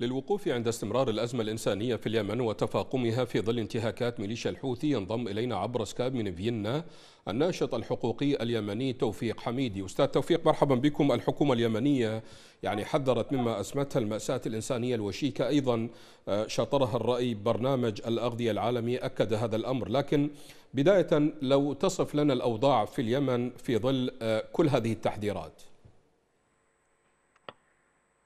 للوقوف عند استمرار الأزمة الإنسانية في اليمن وتفاقمها في ظل انتهاكات ميليشيا الحوثي ينضم إلينا عبر سكاب من فيينا الناشط الحقوقي اليمني توفيق حميدي أستاذ توفيق مرحبا بكم الحكومة اليمنية يعني حذرت مما أسمتها المأساة الإنسانية الوشيكة أيضا آه، شطرها الرأي برنامج الأغذية العالمي أكد هذا الأمر لكن بداية لو تصف لنا الأوضاع في اليمن في ظل آه، كل هذه التحذيرات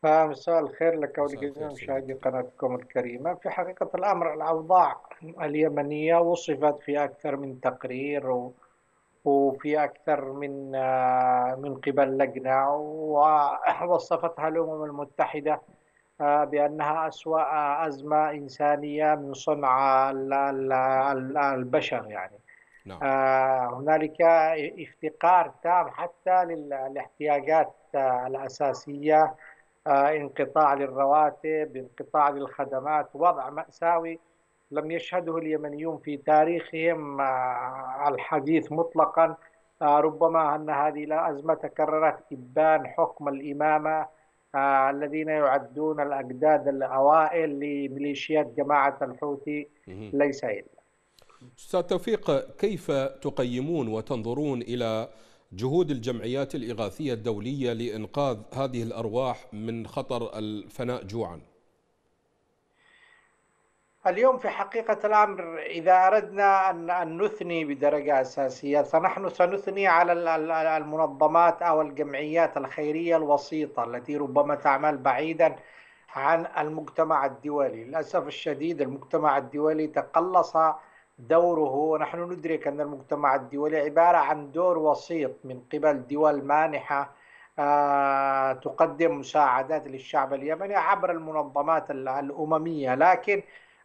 فمساء الخير لك ولجميع مشاهدي قناتكم الكريمة في حقيقة الأمر الأوضاع اليمنية وصفت في أكثر من تقرير وفي أكثر من آه، من قبل لجنة ووصفتها الأمم المتحدة آه، بأنها أسوأ آه، أزمة إنسانية من صنع البشر يعني نعم. هنالك افتقار تام حتى للاحتياجات الأساسية آه، انقطاع للرواتب انقطاع للخدمات وضع مأساوي لم يشهده اليمنيون في تاريخهم آه، الحديث مطلقا آه، ربما أن هذه الأزمة تكررت إبان حكم الإمامة الذين يعدون الأجداد الأوائل لميليشيات جماعة الحوثي ليس إلا أستاذ توفيق كيف تقيمون وتنظرون إلى جهود الجمعيات الإغاثية الدولية لإنقاذ هذه الأرواح من خطر الفناء جوعا؟ اليوم في حقيقة الأمر إذا أردنا أن نثني بدرجة أساسية فنحن سنثني على المنظمات أو الجمعيات الخيرية الوسيطة التي ربما تعمل بعيدا عن المجتمع الدولي للأسف الشديد المجتمع الدولي تقلص دوره ونحن ندرك أن المجتمع الدولي عبارة عن دور وسيط من قبل دول مانحة آه، تقدم مساعدات للشعب اليمني عبر المنظمات الأممية لكن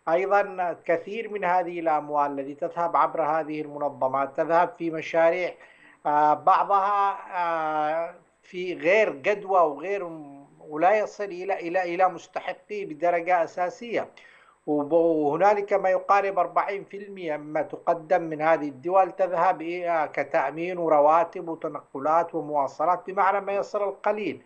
أيضا كثير من هذه الأموال التي تذهب عبر هذه المنظمات تذهب في مشاريع آه، بعضها آه، في غير جدوى وغير ولا يصل إلى إلى إلى مستحقيه بدرجة أساسية وهنالك ما يقارب 40% مما تقدم من هذه الدول تذهب إيه كتأمين ورواتب وتنقلات ومواصلات بمعنى ما يصل القليل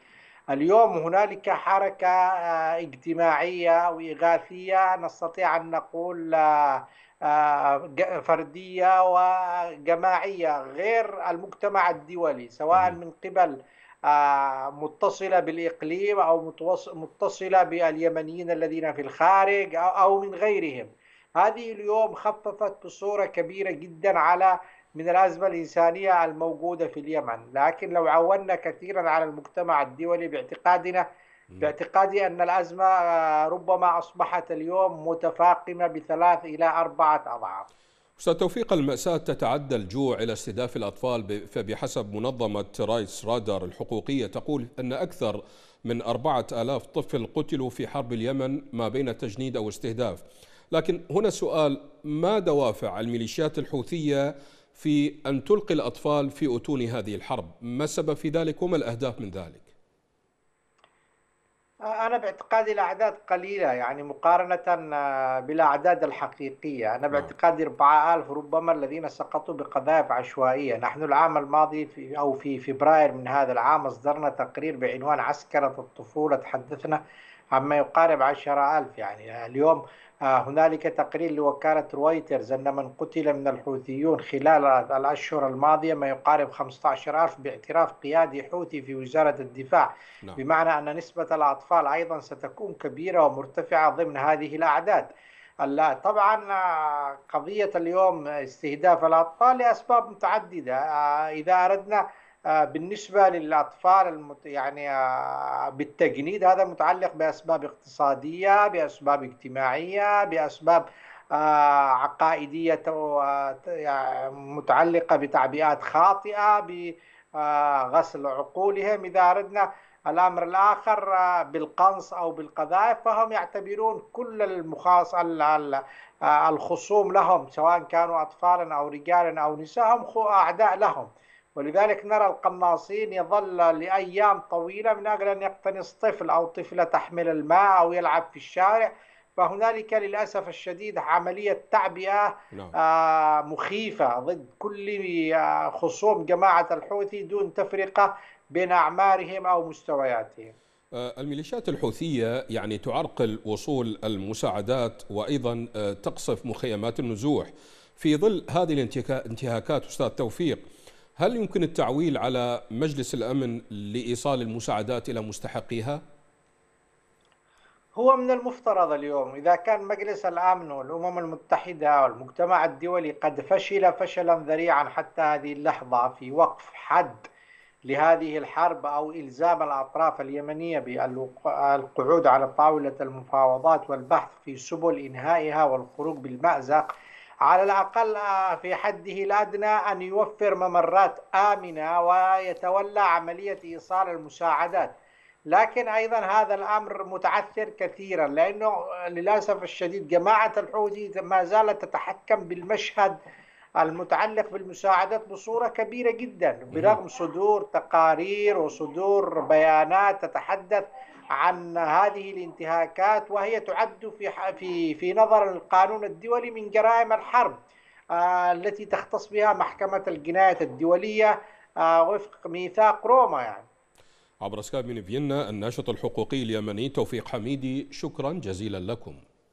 اليوم هنالك حركة آه، اجتماعية وإغاثية نستطيع أن نقول آه، آه، فردية وجماعية غير المجتمع الدولي سواء من قبل آه، متصلة بالإقليم أو متصلة باليمنيين الذين في الخارج أو من غيرهم هذه اليوم خففت بصورة كبيرة جدا على من الأزمة الإنسانية الموجودة في اليمن لكن لو عولنا كثيرا على المجتمع الدولي باعتقادنا باعتقادي أن الأزمة آه، ربما أصبحت اليوم متفاقمة بثلاث إلى أربعة أضعاف أستاذ توفيق المأساة تتعدى الجوع إلى استهداف الأطفال فبحسب منظمة رايتس رادار الحقوقية تقول أن أكثر من أربعة آلاف طفل قتلوا في حرب اليمن ما بين تجنيد أو استهداف لكن هنا سؤال ما دوافع الميليشيات الحوثية في أن تلقي الأطفال في أتون هذه الحرب ما السبب في ذلك وما الأهداف من ذلك أنا باعتقادي الأعداد قليلة يعني مقارنة آه، بالأعداد الحقيقية أنا نعم. باعتقادي 4000 ربما الذين سقطوا بقذائف عشوائية نحن العام الماضي في أو في فبراير من هذا العام أصدرنا تقرير بعنوان عسكرة الطفولة تحدثنا عما يقارب عشرة ألف يعني اليوم آه، هنالك تقرير لوكالة رويترز أن من قتل من الحوثيون خلال الأشهر الماضية ما يقارب 15000 باعتراف قيادي حوثي في وزارة الدفاع لا. نعم. بمعنى أن نسبة الأطفال أيضا ستكون كبيرة ومرتفعة ضمن هذه الأعداد لا طبعا آه، قضية اليوم استهداف الأطفال لأسباب متعددة آه، إذا أردنا آه، بالنسبة للأطفال المت... يعني آه، بالتجنيد هذا متعلق بأسباب اقتصادية بأسباب اجتماعية بأسباب آه، عقائدية يعني، متعلقة بتعبئات خاطئة بغسل عقولهم إذا أردنا الأمر الآخر بالقنص أو بالقذائف فهم يعتبرون كل المخاص الخصوم لهم سواء كانوا أطفالا أو رجالا أو نساء هم أعداء لهم ولذلك نرى القناصين يظل لأيام طويلة من أجل أن يقتنص طفل أو طفلة تحمل الماء أو يلعب في الشارع فهنالك للأسف الشديد عملية تعبئة نعم. آه، مخيفة ضد كل آه، خصوم جماعة الحوثي دون تفرقة بين أعمارهم أو مستوياتهم آه، الميليشيات الحوثية يعني تعرقل وصول المساعدات وأيضا تقصف مخيمات النزوح في ظل هذه الانتهاكات أستاذ توفيق هل يمكن التعويل على مجلس الأمن لإيصال المساعدات إلى مستحقيها؟ هو من المفترض اليوم إذا كان مجلس الأمن والأمم المتحدة والمجتمع الدولي قد فشل فشلا ذريعا حتى هذه اللحظة في وقف حد لهذه الحرب أو إلزام الأطراف اليمنية بالقعود على طاولة المفاوضات والبحث في سبل إنهائها والخروج بالمأزق على الأقل في حده الأدنى أن يوفر ممرات آمنة ويتولى عملية إيصال المساعدات لكن أيضا هذا الأمر متعثر كثيرا لأنه للأسف الشديد جماعة الحوثي ما زالت تتحكم بالمشهد المتعلق بالمساعدات بصورة كبيرة جدا برغم صدور تقارير وصدور بيانات تتحدث عن هذه الانتهاكات وهي تعد في في في نظر القانون الدولي من جرائم الحرب آه، التي تختص بها محكمة الجناية الدولية آه، وفق ميثاق روما يعني عبر سكايب من فيينا الناشط الحقوقي اليمني توفيق حميدي شكرا جزيلا لكم